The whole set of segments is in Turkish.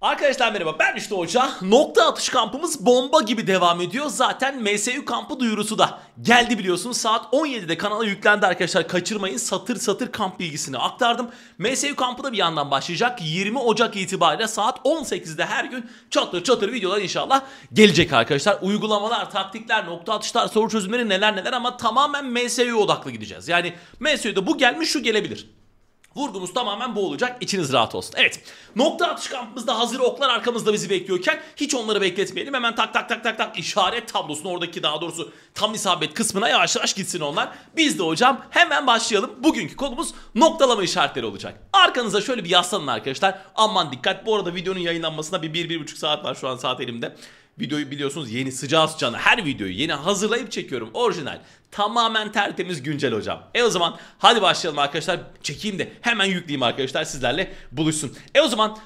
Arkadaşlar merhaba ben işte hoca. Nokta atış kampımız bomba gibi devam ediyor. Zaten MSU kampı duyurusu da geldi biliyorsunuz. Saat 17'de kanala yüklendi arkadaşlar. Kaçırmayın satır satır kamp bilgisini aktardım. MSU kampı da bir yandan başlayacak. 20 Ocak itibariyle saat 18'de her gün çatır çatır videolar inşallah gelecek arkadaşlar. Uygulamalar, taktikler, nokta atışlar, soru çözümleri neler neler ama tamamen MSU odaklı gideceğiz. Yani MSU'da bu gelmiş şu gelebilir. Vurgumuz tamamen bu olacak. İçiniz rahat olsun. Evet. Nokta atış kampımızda hazır oklar arkamızda bizi bekliyorken hiç onları bekletmeyelim. Hemen tak tak tak tak tak işaret tablosuna oradaki daha doğrusu tam isabet kısmına yavaş yavaş gitsin onlar. Biz de hocam hemen başlayalım. Bugünkü konumuz noktalama işaretleri olacak. Arkanıza şöyle bir yaslanın arkadaşlar. Aman dikkat. Bu arada videonun yayınlanmasına bir 1-1,5 saat var şu an saat elimde. Videoyu biliyorsunuz yeni sıcağı sıcağına her videoyu yeni hazırlayıp çekiyorum. Orijinal. Tamamen tertemiz güncel hocam. E o zaman hadi başlayalım arkadaşlar. Çekeyim de hemen yükleyeyim arkadaşlar sizlerle buluşsun. E o zaman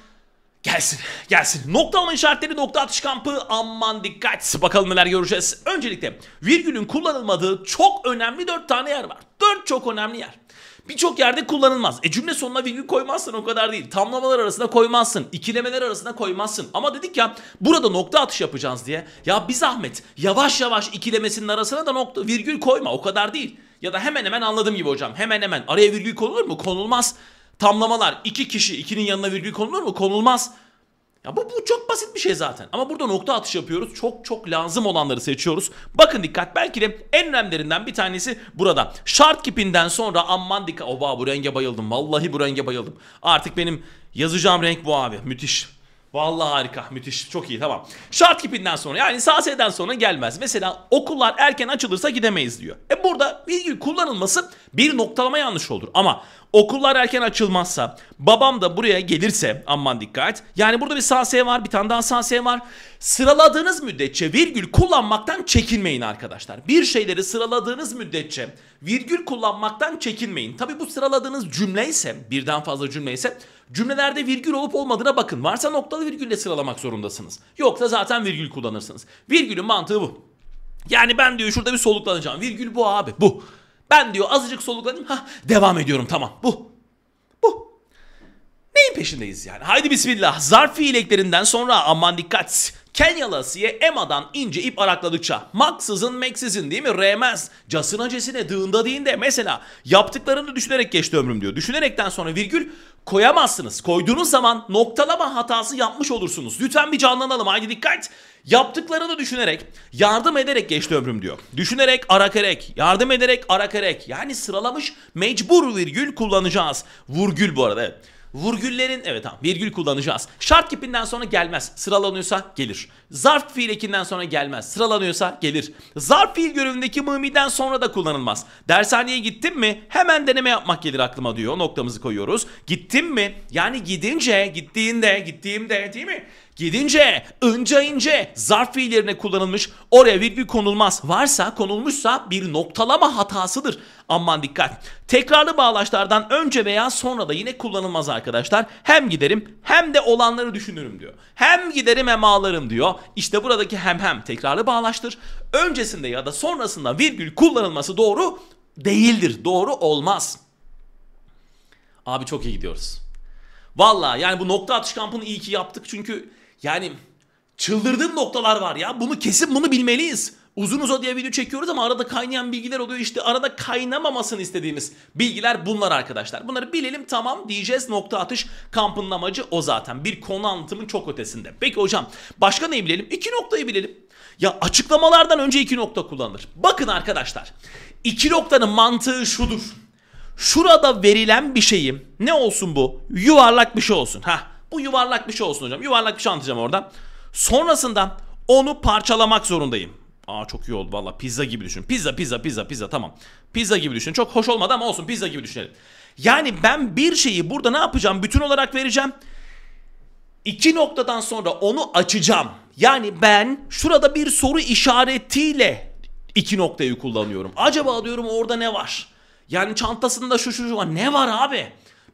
Gelsin, gelsin. Noktalama işaretleri, nokta atış kampı aman dikkat. Bakalım neler göreceğiz. Öncelikle virgülün kullanılmadığı çok önemli 4 tane yer var. 4 çok önemli yer. Birçok yerde kullanılmaz. E cümle sonuna virgül koymazsın o kadar değil. Tamlamalar arasında koymazsın. ikilemeler arasında koymazsın. Ama dedik ya burada nokta atış yapacağız diye. Ya bir zahmet yavaş yavaş ikilemesinin arasına da nokta virgül koyma o kadar değil. Ya da hemen hemen anladım gibi hocam. Hemen hemen araya virgül konulur mu? Konulmaz. Tamlamalar iki kişi ikinin yanına virgül konulur mu? Konulmaz. Ya bu, bu çok basit bir şey zaten. Ama burada nokta atış yapıyoruz. Çok çok lazım olanları seçiyoruz. Bakın dikkat belki de en önemlilerinden bir tanesi burada. Şart kipinden sonra amman dikkat. Oba bu renge bayıldım. Vallahi bu renge bayıldım. Artık benim yazacağım renk bu abi. Müthiş. Vallahi harika müthiş çok iyi tamam. Şart kipinden sonra yani saseden sonra gelmez. Mesela okullar erken açılırsa gidemeyiz diyor. E burada bilgi kullanılması bir noktalama yanlış olur ama okullar erken açılmazsa babam da buraya gelirse aman dikkat. Yani burada bir sase var bir tane daha sase var. Sıraladığınız müddetçe virgül kullanmaktan çekinmeyin arkadaşlar. Bir şeyleri sıraladığınız müddetçe virgül kullanmaktan çekinmeyin. Tabi bu sıraladığınız cümle ise birden fazla cümle ise cümlelerde virgül olup olmadığına bakın. Varsa noktalı virgülle sıralamak zorundasınız. Yoksa zaten virgül kullanırsınız. Virgülün mantığı bu. Yani ben diyor şurada bir soluklanacağım. Virgül bu abi bu. Ben diyor azıcık soluklanayım. Ha devam ediyorum tamam bu. Bu. Neyin peşindeyiz yani? Haydi bismillah. Zarf fiileklerinden sonra aman dikkat. Kenyalı Asiye Emma'dan ince ip arakladıkça maksızın meksizin değil mi remez casına cesine dığında değinde mesela yaptıklarını düşünerek geçti ömrüm diyor. Düşünerekten sonra virgül koyamazsınız. Koyduğunuz zaman noktalama hatası yapmış olursunuz. Lütfen bir canlanalım haydi dikkat. Yaptıklarını düşünerek, yardım ederek geçti ömrüm diyor. Düşünerek, arakerek yardım ederek, arakerek. Yani sıralamış mecbur virgül kullanacağız. Vurgül bu arada evet. Vurgüllerin evet tamam virgül kullanacağız. Şart kipinden sonra gelmez. Sıralanıyorsa gelir. Zarf fiil ekinden sonra gelmez. Sıralanıyorsa gelir. Zarf fiil görevindeki mımiden sonra da kullanılmaz. Dershaneye gittim mi hemen deneme yapmak gelir aklıma diyor. Noktamızı koyuyoruz. Gittim mi yani gidince gittiğinde gittiğimde değil mi? Gidince önce ince zarf fiillerine kullanılmış oraya virgül konulmaz. Varsa konulmuşsa bir noktalama hatasıdır. Aman dikkat. Tekrarlı bağlaçlardan önce veya sonra da yine kullanılmaz arkadaşlar. Hem giderim hem de olanları düşünürüm diyor. Hem giderim hem ağlarım diyor. İşte buradaki hem hem tekrarlı bağlaçtır. Öncesinde ya da sonrasında virgül kullanılması doğru değildir. Doğru olmaz. Abi çok iyi gidiyoruz. Valla yani bu nokta atış kampını iyi ki yaptık çünkü yani çıldırdığım noktalar var ya. Bunu kesin bunu bilmeliyiz. Uzun uza diye video çekiyoruz ama arada kaynayan bilgiler oluyor. İşte arada kaynamamasını istediğimiz bilgiler bunlar arkadaşlar. Bunları bilelim tamam diyeceğiz. Nokta atış kampının amacı o zaten. Bir konu anlatımın çok ötesinde. Peki hocam başka neyi bilelim? İki noktayı bilelim. Ya açıklamalardan önce iki nokta kullanılır. Bakın arkadaşlar. iki noktanın mantığı şudur. Şurada verilen bir şeyim ne olsun bu? Yuvarlak bir şey olsun. Hah bu yuvarlak bir şey olsun hocam. Yuvarlak bir şey anlatacağım orada. Sonrasında onu parçalamak zorundayım. Aa çok iyi oldu valla pizza gibi düşün. Pizza pizza pizza pizza tamam. Pizza gibi düşün. Çok hoş olmadı ama olsun pizza gibi düşünelim. Yani ben bir şeyi burada ne yapacağım? Bütün olarak vereceğim. İki noktadan sonra onu açacağım. Yani ben şurada bir soru işaretiyle iki noktayı kullanıyorum. Acaba diyorum orada ne var? Yani çantasında şu şu, şu var. Ne var abi?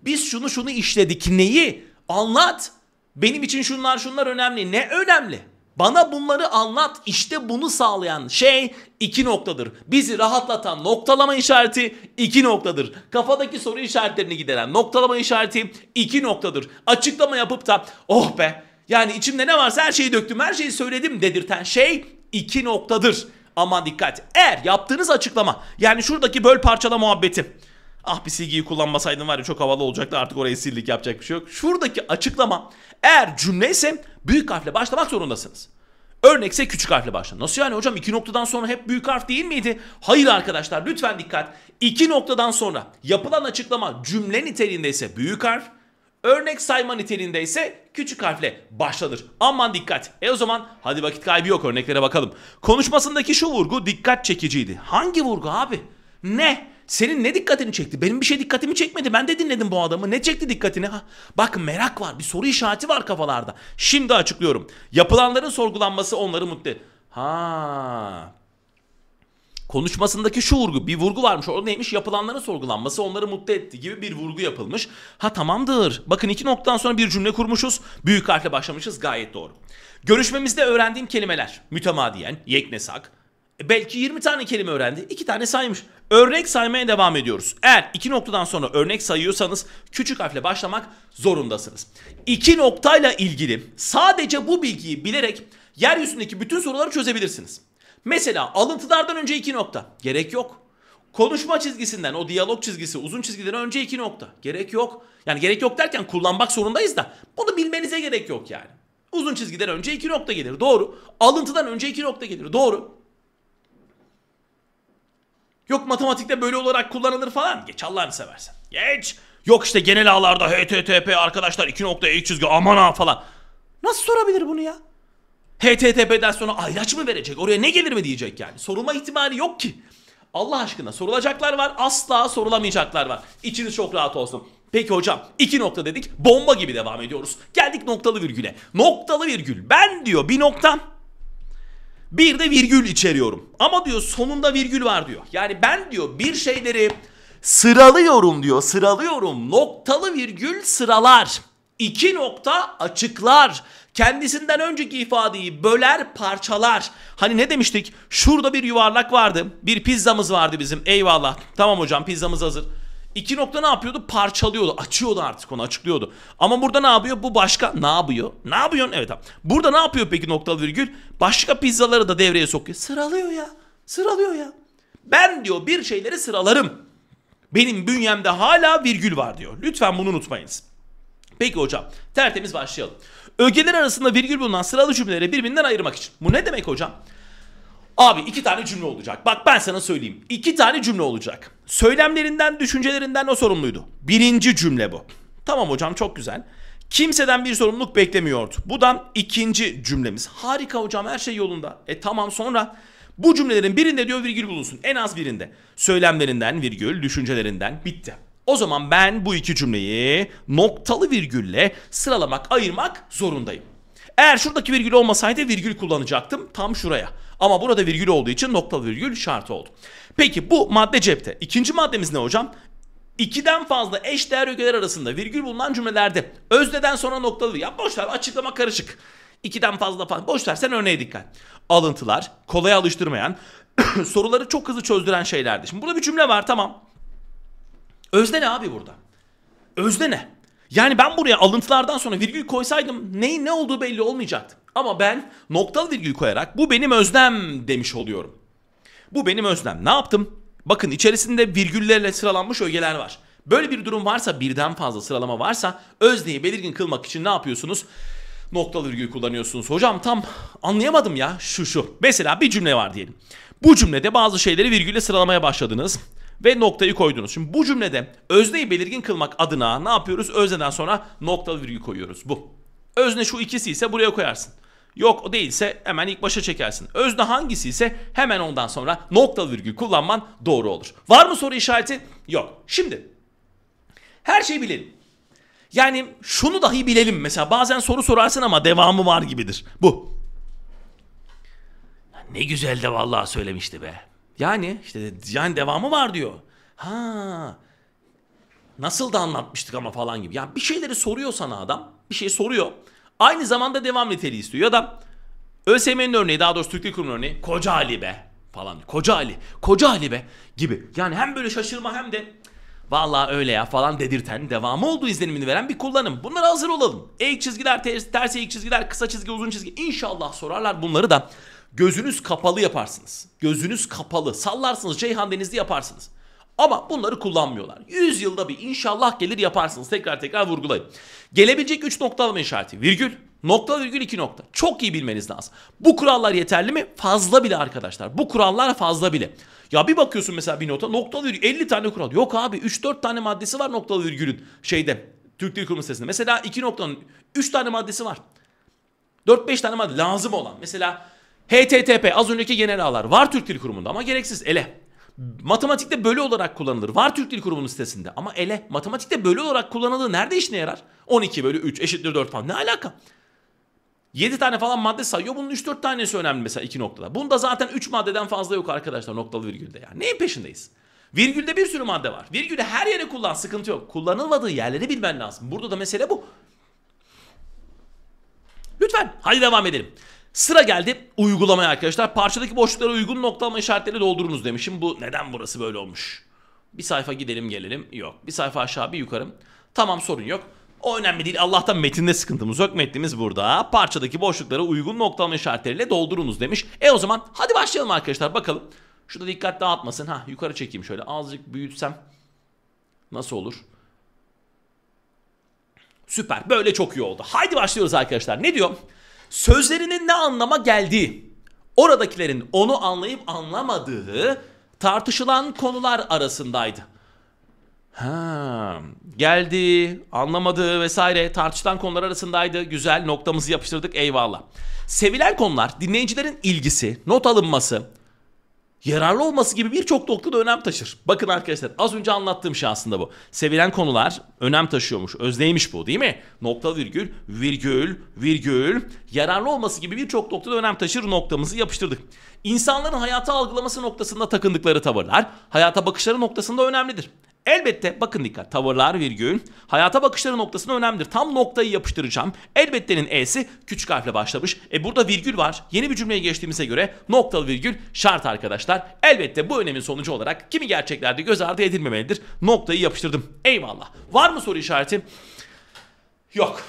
Biz şunu şunu işledik. Neyi? Anlat. Benim için şunlar şunlar önemli. Ne önemli? Bana bunları anlat. İşte bunu sağlayan şey iki noktadır. Bizi rahatlatan noktalama işareti iki noktadır. Kafadaki soru işaretlerini gideren noktalama işareti iki noktadır. Açıklama yapıp da oh be yani içimde ne varsa her şeyi döktüm her şeyi söyledim dedirten şey iki noktadır. Aman dikkat eğer yaptığınız açıklama yani şuradaki böl parçala muhabbeti Ah bir silgiyi kullanmasaydım var ya çok havalı olacaktı artık orayı sildik yapacak bir şey yok. Şuradaki açıklama eğer cümle ise büyük harfle başlamak zorundasınız. Örnekse küçük harfle başla. Nasıl yani hocam iki noktadan sonra hep büyük harf değil miydi? Hayır arkadaşlar lütfen dikkat. İki noktadan sonra yapılan açıklama cümle niteliğindeyse büyük harf, örnek sayma niteliğindeyse küçük harfle başlanır. Aman dikkat. E o zaman hadi vakit kaybı yok örneklere bakalım. Konuşmasındaki şu vurgu dikkat çekiciydi. Hangi vurgu abi? Ne? Senin ne dikkatini çekti? Benim bir şey dikkatimi çekmedi. Ben de dinledim bu adamı. Ne çekti dikkatini? Ha, bak merak var. Bir soru işareti var kafalarda. Şimdi açıklıyorum. Yapılanların sorgulanması onları mutlu. Ha. Konuşmasındaki şu vurgu bir vurgu varmış orada neymiş yapılanların sorgulanması onları mutlu etti gibi bir vurgu yapılmış. Ha tamamdır bakın iki noktadan sonra bir cümle kurmuşuz büyük harfle başlamışız gayet doğru. Görüşmemizde öğrendiğim kelimeler mütemadiyen, yeknesak, e, belki 20 tane kelime öğrendi. 2 tane saymış. Örnek saymaya devam ediyoruz. Eğer 2 noktadan sonra örnek sayıyorsanız küçük harfle başlamak zorundasınız. 2 noktayla ilgili sadece bu bilgiyi bilerek yeryüzündeki bütün soruları çözebilirsiniz. Mesela alıntılardan önce 2 nokta. Gerek yok. Konuşma çizgisinden o diyalog çizgisi uzun çizgiden önce 2 nokta. Gerek yok. Yani gerek yok derken kullanmak zorundayız da bunu bilmenize gerek yok yani. Uzun çizgiden önce 2 nokta gelir. Doğru. Alıntıdan önce 2 nokta gelir. Doğru. Yok matematikte böyle olarak kullanılır falan. Geç Allah'ını seversen. Geç. Yok işte genel ağlarda HTTP arkadaşlar 2 nokta ilk çizgi aman ha falan. Nasıl sorabilir bunu ya? HTTP'den sonra ayraç mı verecek? Oraya ne gelir mi diyecek yani? Sorulma ihtimali yok ki. Allah aşkına sorulacaklar var asla sorulamayacaklar var. İçiniz çok rahat olsun. Peki hocam iki nokta dedik bomba gibi devam ediyoruz. Geldik noktalı virgüle. Noktalı virgül ben diyor bir noktam bir de virgül içeriyorum. Ama diyor sonunda virgül var diyor. Yani ben diyor bir şeyleri sıralıyorum diyor. Sıralıyorum. Noktalı virgül sıralar. İki nokta açıklar. Kendisinden önceki ifadeyi böler, parçalar. Hani ne demiştik? Şurada bir yuvarlak vardı. Bir pizzamız vardı bizim. Eyvallah. Tamam hocam pizzamız hazır. İki nokta ne yapıyordu? Parçalıyordu. Açıyordu artık onu açıklıyordu. Ama burada ne yapıyor? Bu başka ne yapıyor? Ne yapıyorsun? Evet tamam. Burada ne yapıyor peki noktalı virgül? Başka pizzaları da devreye sokuyor. Sıralıyor ya. Sıralıyor ya. Ben diyor bir şeyleri sıralarım. Benim bünyemde hala virgül var diyor. Lütfen bunu unutmayınız. Peki hocam tertemiz başlayalım. Ögeler arasında virgül bulunan sıralı cümleleri birbirinden ayırmak için. Bu ne demek hocam? Abi iki tane cümle olacak. Bak ben sana söyleyeyim. İki tane cümle olacak. Söylemlerinden, düşüncelerinden o sorumluydu. Birinci cümle bu. Tamam hocam çok güzel. Kimseden bir sorumluluk beklemiyordu. Bu da ikinci cümlemiz. Harika hocam her şey yolunda. E tamam sonra bu cümlelerin birinde diyor virgül bulunsun. En az birinde. Söylemlerinden virgül, düşüncelerinden bitti. O zaman ben bu iki cümleyi noktalı virgülle sıralamak, ayırmak zorundayım. Eğer şuradaki virgül olmasaydı virgül kullanacaktım tam şuraya. Ama burada virgül olduğu için noktalı virgül şart oldu. Peki bu madde cepte. İkinci maddemiz ne hocam? İkiden fazla eş değer ögeler arasında virgül bulunan cümlelerde özneden sonra noktalı ya boşver açıklama karışık. İkiden fazla falan boşver sen örneğe dikkat. Alıntılar kolay alıştırmayan soruları çok hızlı çözdüren şeylerdi. Şimdi burada bir cümle var tamam. Özne ne abi burada? Özne ne? Yani ben buraya alıntılardan sonra virgül koysaydım neyin ne olduğu belli olmayacaktı. Ama ben noktalı virgül koyarak bu benim özlem demiş oluyorum. Bu benim özlem. Ne yaptım? Bakın içerisinde virgüllerle sıralanmış ögeler var. Böyle bir durum varsa birden fazla sıralama varsa özneyi belirgin kılmak için ne yapıyorsunuz? Noktalı virgül kullanıyorsunuz. Hocam tam anlayamadım ya şu şu. Mesela bir cümle var diyelim. Bu cümlede bazı şeyleri virgülle sıralamaya başladınız ve noktayı koydunuz. Şimdi bu cümlede özneyi belirgin kılmak adına ne yapıyoruz? Özneden sonra noktalı virgül koyuyoruz. Bu. Özne şu ikisi ise buraya koyarsın. Yok o değilse hemen ilk başa çekersin. Özne hangisi ise hemen ondan sonra nokta virgül kullanman doğru olur. Var mı soru işareti? Yok. Şimdi her şeyi bilelim. Yani şunu dahi bilelim. Mesela bazen soru sorarsın ama devamı var gibidir. Bu. Ne güzel de vallahi söylemişti be. Yani işte yani devamı var diyor. Ha. Nasıl da anlatmıştık ama falan gibi. Yani bir şeyleri soruyor sana adam bir şey soruyor. Aynı zamanda devam niteliği istiyor. Ya da ÖSYM'nin örneği daha doğrusu Türk Dil Kurumu'nun örneği koca Ali be falan. Koca Ali, koca Ali be gibi. Yani hem böyle şaşırma hem de Vallahi öyle ya falan dedirten, devamı olduğu izlenimini veren bir kullanım. Bunlara hazır olalım. Eğik çizgiler, ters, ters eğik çizgiler, kısa çizgi, uzun çizgi. İnşallah sorarlar bunları da gözünüz kapalı yaparsınız. Gözünüz kapalı. Sallarsınız Ceyhan Denizli yaparsınız. Ama bunları kullanmıyorlar. 100 yılda bir inşallah gelir yaparsınız. Tekrar tekrar vurgulayın. Gelebilecek 3 noktalama işareti. Virgül, nokta virgül 2 nokta. Çok iyi bilmeniz lazım. Bu kurallar yeterli mi? Fazla bile arkadaşlar. Bu kurallar fazla bile. Ya bir bakıyorsun mesela bir nota nokta virgül 50 tane kural. Yok abi 3-4 tane maddesi var noktalı virgülün şeyde Türk Dil Kurumu sitesinde. Mesela 2 noktanın 3 tane maddesi var. 4-5 tane madde lazım olan. Mesela HTTP az önceki genel ağlar var Türk Dil Kurumu'nda ama gereksiz ele matematikte bölü olarak kullanılır. Var Türk Dil Kurumu'nun sitesinde ama ele matematikte bölü olarak kullanıldığı nerede işine yarar? 12 bölü 3 eşittir 4 falan ne alaka? 7 tane falan madde sayıyor. Bunun 3-4 tanesi önemli mesela 2 noktada. Bunda zaten 3 maddeden fazla yok arkadaşlar noktalı virgülde. Yani neyin peşindeyiz? Virgülde bir sürü madde var. Virgülü her yere kullan sıkıntı yok. Kullanılmadığı yerleri bilmen lazım. Burada da mesele bu. Lütfen hadi devam edelim. Sıra geldi uygulamaya arkadaşlar. Parçadaki boşluklara uygun noktalama işaretleri doldurunuz demişim. Bu neden burası böyle olmuş? Bir sayfa gidelim gelelim. Yok. Bir sayfa aşağı bir yukarı. Tamam sorun yok. O önemli değil. Allah'tan metinde sıkıntımız yok. Metnimiz burada. Parçadaki boşluklara uygun noktalama işaretleriyle doldurunuz demiş. E o zaman hadi başlayalım arkadaşlar bakalım. Şurada dikkat dağıtmasın. Ha yukarı çekeyim şöyle. Azıcık büyütsem nasıl olur? Süper. Böyle çok iyi oldu. Haydi başlıyoruz arkadaşlar. Ne diyor? sözlerinin ne anlama geldiği, oradakilerin onu anlayıp anlamadığı tartışılan konular arasındaydı. Ha, geldi, anlamadı vesaire tartışılan konular arasındaydı. Güzel noktamızı yapıştırdık eyvallah. Sevilen konular, dinleyicilerin ilgisi, not alınması, yararlı olması gibi birçok noktada önem taşır. Bakın arkadaşlar az önce anlattığım şey aslında bu. Sevilen konular önem taşıyormuş. Özneymiş bu değil mi? Nokta virgül, virgül, virgül. Yararlı olması gibi birçok noktada önem taşır noktamızı yapıştırdık. İnsanların hayata algılaması noktasında takındıkları tavırlar, hayata bakışları noktasında önemlidir. Elbette bakın dikkat tavırlar virgül hayata bakışları noktasına önemlidir. Tam noktayı yapıştıracağım. Elbette'nin e'si küçük harfle başlamış. E burada virgül var. Yeni bir cümleye geçtiğimize göre noktalı virgül şart arkadaşlar. Elbette bu önemin sonucu olarak kimi gerçeklerde göz ardı edilmemelidir. Noktayı yapıştırdım. Eyvallah. Var mı soru işareti? Yok.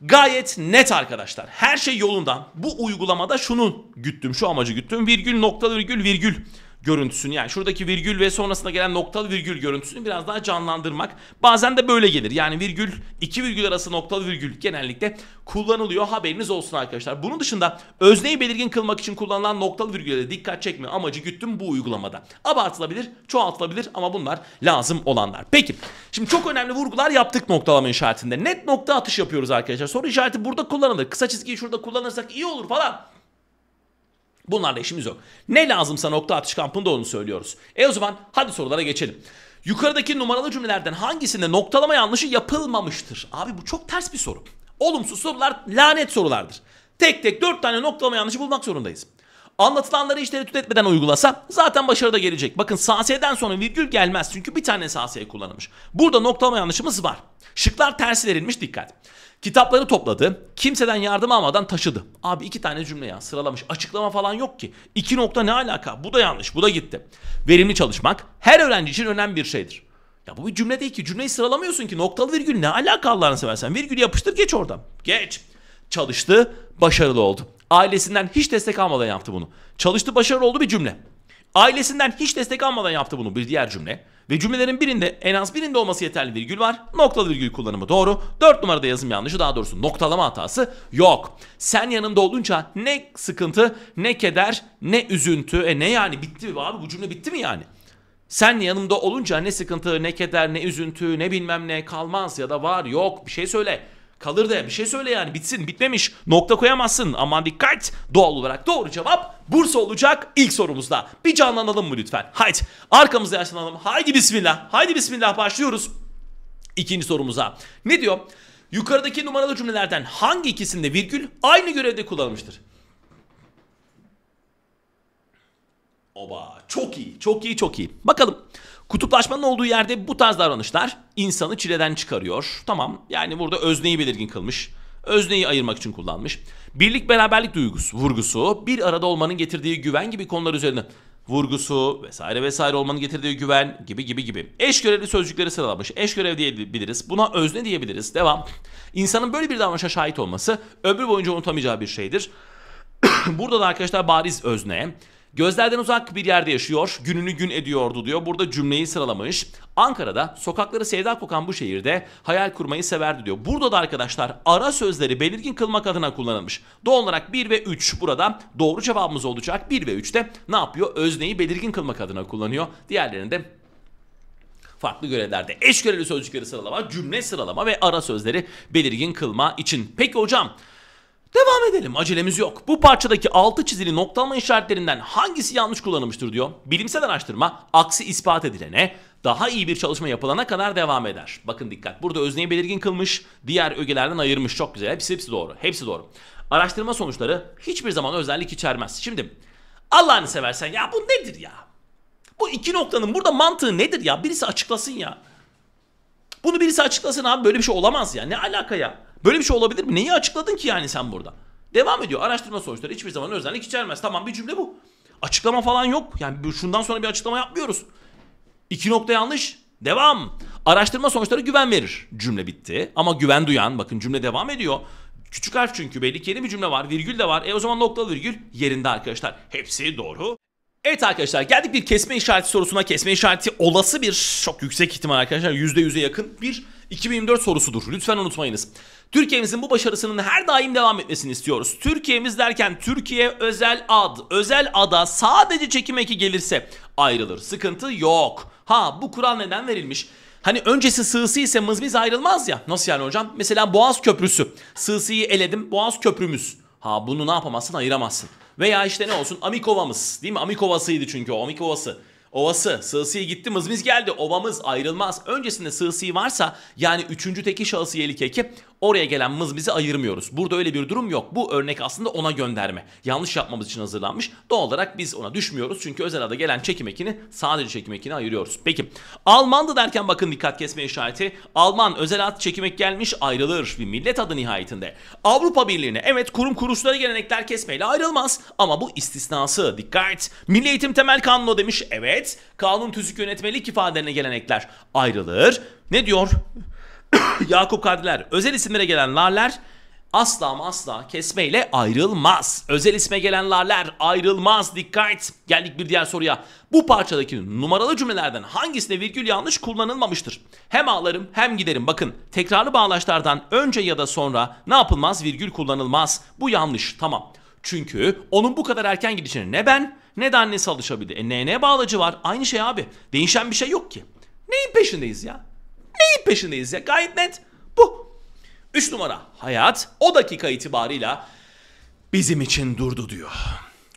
Gayet net arkadaşlar. Her şey yolundan. Bu uygulamada şunu güttüm, şu amacı güttüm. Virgül, noktalı virgül, virgül görüntüsünü yani şuradaki virgül ve sonrasında gelen noktalı virgül görüntüsünü biraz daha canlandırmak. Bazen de böyle gelir. Yani virgül iki virgül arası noktalı virgül genellikle kullanılıyor. Haberiniz olsun arkadaşlar. Bunun dışında özneyi belirgin kılmak için kullanılan noktalı virgüle dikkat çekme amacı güttüm bu uygulamada. Abartılabilir, çoğaltılabilir ama bunlar lazım olanlar. Peki şimdi çok önemli vurgular yaptık noktalama işaretinde. Net nokta atış yapıyoruz arkadaşlar. Soru işareti burada kullanılır. Kısa çizgiyi şurada kullanırsak iyi olur falan. Bunlarla işimiz yok. Ne lazımsa nokta atış kampında onu söylüyoruz. E o zaman hadi sorulara geçelim. Yukarıdaki numaralı cümlelerden hangisinde noktalama yanlışı yapılmamıştır? Abi bu çok ters bir soru. Olumsuz sorular lanet sorulardır. Tek tek dört tane noktalama yanlışı bulmak zorundayız. Anlatılanları hiç tereddüt etmeden uygulasa zaten başarıda gelecek. Bakın SAS'den sonra virgül gelmez çünkü bir tane SAS kullanılmış. Burada noktalama yanlışımız var. Şıklar ters verilmiş dikkat. Kitapları topladı. Kimseden yardım almadan taşıdı. Abi iki tane cümle ya sıralamış. Açıklama falan yok ki. İki nokta ne alaka? Bu da yanlış. Bu da gitti. Verimli çalışmak her öğrenci için önemli bir şeydir. Ya bu bir cümle değil ki. Cümleyi sıralamıyorsun ki. Noktalı virgül ne alaka Allah'ını seversen. Virgül yapıştır geç oradan. Geç. Çalıştı, başarılı oldu. Ailesinden hiç destek almadan yaptı bunu. Çalıştı, başarılı oldu bir cümle. Ailesinden hiç destek almadan yaptı bunu bir diğer cümle. Ve cümlelerin birinde en az birinde olması yeterli virgül var. Noktalı virgül kullanımı doğru. 4 numarada yazım yanlışı daha doğrusu noktalama hatası yok. Sen yanımda olunca ne sıkıntı ne keder ne üzüntü. E ne yani bitti mi abi bu cümle bitti mi yani? Sen yanımda olunca ne sıkıntı ne keder ne üzüntü ne bilmem ne kalmaz ya da var yok bir şey söyle. Kalır da bir şey söyle yani bitsin bitmemiş nokta koyamazsın aman dikkat doğal olarak doğru cevap Bursa olacak ilk sorumuzda bir canlanalım mı lütfen haydi arkamızda yaşlanalım haydi bismillah haydi bismillah başlıyoruz ikinci sorumuza ne diyor yukarıdaki numaralı cümlelerden hangi ikisinde virgül aynı görevde kullanılmıştır Oba çok iyi çok iyi çok iyi bakalım Kutuplaşmanın olduğu yerde bu tarz davranışlar insanı çileden çıkarıyor. Tamam yani burada özneyi belirgin kılmış. Özneyi ayırmak için kullanmış. Birlik beraberlik duygusu, vurgusu, bir arada olmanın getirdiği güven gibi konular üzerine vurgusu vesaire vesaire olmanın getirdiği güven gibi gibi gibi. Eş görevli sözcükleri sıralamış. Eş görev diyebiliriz. Buna özne diyebiliriz. Devam. İnsanın böyle bir davranışa şahit olması ömrü boyunca unutamayacağı bir şeydir. Burada da arkadaşlar bariz özne. Gözlerden uzak bir yerde yaşıyor, gününü gün ediyordu diyor. Burada cümleyi sıralamış. Ankara'da sokakları sevda kokan bu şehirde hayal kurmayı severdi diyor. Burada da arkadaşlar ara sözleri belirgin kılmak adına kullanılmış. Doğal olarak 1 ve 3 burada doğru cevabımız olacak. 1 ve 3 ne yapıyor? Özneyi belirgin kılmak adına kullanıyor. Diğerlerinde farklı görevlerde eş görevli sözcükleri sıralama, cümle sıralama ve ara sözleri belirgin kılma için. Peki hocam Devam edelim acelemiz yok. Bu parçadaki altı çizili noktalama işaretlerinden hangisi yanlış kullanılmıştır diyor. Bilimsel araştırma aksi ispat edilene daha iyi bir çalışma yapılana kadar devam eder. Bakın dikkat burada özneyi belirgin kılmış diğer ögelerden ayırmış çok güzel hepsi, hepsi doğru hepsi doğru. Araştırma sonuçları hiçbir zaman özellik içermez. Şimdi Allah'ını seversen ya bu nedir ya? Bu iki noktanın burada mantığı nedir ya? Birisi açıklasın ya. Bunu birisi açıklasın abi böyle bir şey olamaz ya. Ne alaka ya? Böyle bir şey olabilir mi? Neyi açıkladın ki yani sen burada? Devam ediyor. Araştırma sonuçları hiçbir zaman özellik içermez. Tamam bir cümle bu. Açıklama falan yok. Yani şundan sonra bir açıklama yapmıyoruz. İki nokta yanlış. Devam. Araştırma sonuçları güven verir. Cümle bitti. Ama güven duyan bakın cümle devam ediyor. Küçük harf çünkü belli ki yeni bir cümle var. Virgül de var. E o zaman noktalı virgül yerinde arkadaşlar. Hepsi doğru. Evet arkadaşlar geldik bir kesme işareti sorusuna. Kesme işareti olası bir çok yüksek ihtimal arkadaşlar %100'e yakın bir 2024 sorusudur. Lütfen unutmayınız. Türkiye'mizin bu başarısının her daim devam etmesini istiyoruz. Türkiye'miz derken Türkiye özel ad, özel ada sadece çekim eki gelirse ayrılır. Sıkıntı yok. Ha bu kural neden verilmiş? Hani öncesi sığsı ise mızmiz ayrılmaz ya. Nasıl yani hocam? Mesela Boğaz Köprüsü. Sığsıyı eledim. Boğaz Köprümüz. Ha bunu ne yapamazsın ayıramazsın. Veya işte ne olsun Amikova'mız değil mi? Amikova'sıydı çünkü o Amikova'sı. Ovası, sığsıyı gitti, mızmiz geldi. Ovamız ayrılmaz. Öncesinde sığsı varsa yani üçüncü teki şahısiyeli keki Oraya gelen mız bizi ayırmıyoruz. Burada öyle bir durum yok. Bu örnek aslında ona gönderme. Yanlış yapmamız için hazırlanmış. Doğal olarak biz ona düşmüyoruz. Çünkü özel ada gelen çekim ekini sadece çekim ekini ayırıyoruz. Peki Almandı derken bakın dikkat kesme işareti. Alman özel ad çekim ek gelmiş ayrılır bir millet adı nihayetinde. Avrupa Birliği'ne evet kurum kuruluşları gelenekler kesmeyle ayrılmaz. Ama bu istisnası. Dikkat. Milli Eğitim Temel Kanunu demiş. Evet. Kanun tüzük yönetmelik ifadelerine gelenekler ayrılır. Ne diyor? Yakup Kadriler özel isimlere gelen larler asla ama asla kesmeyle ayrılmaz. Özel isme gelen larler ayrılmaz. Dikkat. Geldik bir diğer soruya. Bu parçadaki numaralı cümlelerden hangisinde virgül yanlış kullanılmamıştır? Hem ağlarım hem giderim. Bakın tekrarlı bağlaçlardan önce ya da sonra ne yapılmaz? Virgül kullanılmaz. Bu yanlış. Tamam. Çünkü onun bu kadar erken gidişine ne ben ne de annesi alışabildi. E ne bağlacı var. Aynı şey abi. Değişen bir şey yok ki. Neyin peşindeyiz ya? neyin peşindeyiz ya? Gayet net bu. Üç numara hayat o dakika itibarıyla bizim için durdu diyor.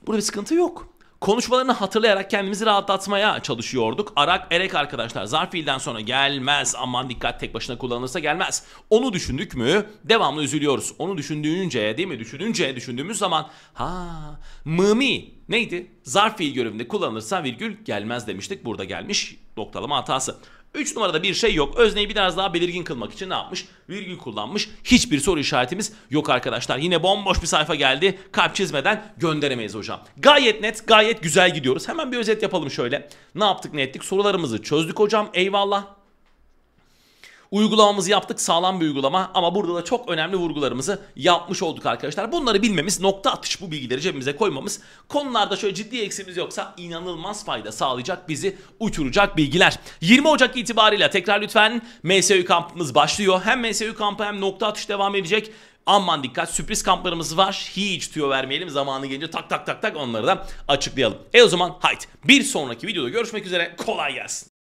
Burada bir sıkıntı yok. Konuşmalarını hatırlayarak kendimizi rahatlatmaya çalışıyorduk. Arak erek arkadaşlar zarf fiilden sonra gelmez. Aman dikkat tek başına kullanılırsa gelmez. Onu düşündük mü devamlı üzülüyoruz. Onu düşündüğünce değil mi? Düşününce düşündüğümüz zaman ha mımi neydi? Zarf fiil görevinde kullanılırsa virgül gelmez demiştik. Burada gelmiş noktalama hatası. 3 numarada bir şey yok. Özneyi biraz daha belirgin kılmak için ne yapmış? Virgül kullanmış. Hiçbir soru işaretimiz yok arkadaşlar. Yine bomboş bir sayfa geldi. Kalp çizmeden gönderemeyiz hocam. Gayet net, gayet güzel gidiyoruz. Hemen bir özet yapalım şöyle. Ne yaptık ne ettik? Sorularımızı çözdük hocam. Eyvallah. Uygulamamızı yaptık sağlam bir uygulama ama burada da çok önemli vurgularımızı yapmış olduk arkadaşlar. Bunları bilmemiz nokta atış bu bilgileri cebimize koymamız konularda şöyle ciddi eksimiz yoksa inanılmaz fayda sağlayacak bizi uçuracak bilgiler. 20 Ocak itibariyle tekrar lütfen MSU kampımız başlıyor. Hem MSU kampı hem nokta atış devam edecek. Aman dikkat sürpriz kamplarımız var. Hiç tüyo vermeyelim. Zamanı gelince tak tak tak tak onları da açıklayalım. E o zaman haydi bir sonraki videoda görüşmek üzere. Kolay gelsin.